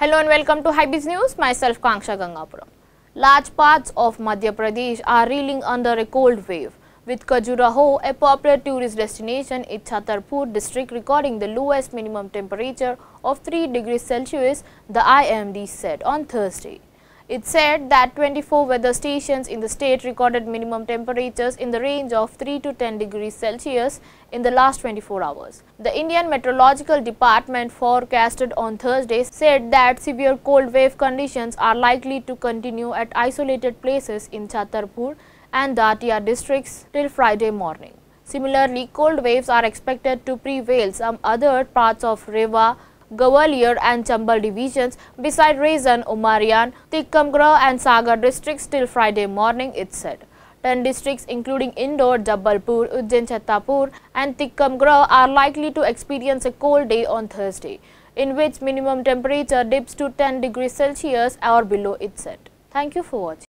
Hello and welcome to Hybiz News, myself Kanksha Gangapuram. Large parts of Madhya Pradesh are reeling under a cold wave, with Kajuraho, a popular tourist destination in Chhatarpur district recording the lowest minimum temperature of 3 degrees Celsius, the IMD said on Thursday. It said that 24 weather stations in the state recorded minimum temperatures in the range of 3 to 10 degrees Celsius in the last 24 hours. The Indian Meteorological Department forecasted on Thursday said that severe cold wave conditions are likely to continue at isolated places in Chhatarpur and Datia districts till Friday morning. Similarly, cold waves are expected to prevail some other parts of Rewa, Gwalior and Chambal divisions beside Raisen, Umarian, Tikkamgarh and Sagar districts till Friday morning, it said. 10 districts including Indore, Jabalpur, Ujjain, Chhattapur and Tikkamgarh are likely to experience a cold day on Thursday, in which minimum temperature dips to 10 degrees Celsius or below, it said. Thank you for watching.